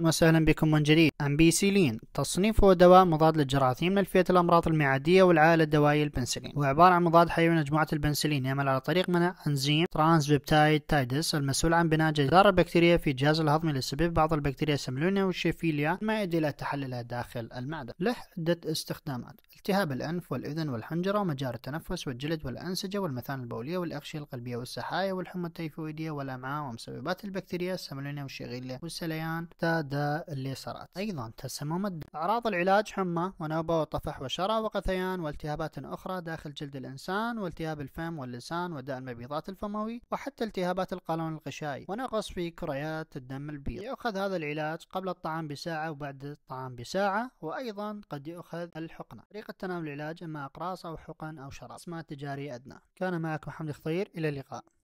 وسهلا بكم من جديد ام أمبيسيلين تصنيف هو دواء مضاد للجراثيم ملفيه الأمراض المعدية والعائلة الدوائية البنسلين هو عبارة عن مضاد حيوي مجموعة البنسلين يعمل على طريق منع أنزيم ترانس بيبتايد تايدس المسؤول عن بناء جدار البكتيريا في الجهاز الهضمي لسبب بعض البكتيريا السملونية والشيفيليا ما يؤدي إلى تحللها داخل المعدة له عدة استخدامات التهاب الأنف والأذن والحنجرة ومجاري التنفس والجلد والأنسجة والمثانة البولية والأغشية القلبية والسحايا والحمى التيفويدية والأمعاء ومسببات البكتيريا السملونية والشغيلية والسليان مدى اللي صارت أيضا تسمم الدم أعراض العلاج حمى ونوبة وطفح وشرى وقثيان والتهابات أخرى داخل جلد الإنسان والتهاب الفم واللسان وداء المبيضات الفموي وحتى التهابات القولون الغشائي ونقص في كريات الدم البيض يؤخذ هذا العلاج قبل الطعام بساعة وبعد الطعام بساعة وأيضا قد يؤخذ الحقنة طريقة تناول العلاج إما أقراص أو حقن أو شراب اسمها تجاري أدنى كان معكم محمد خطير إلى اللقاء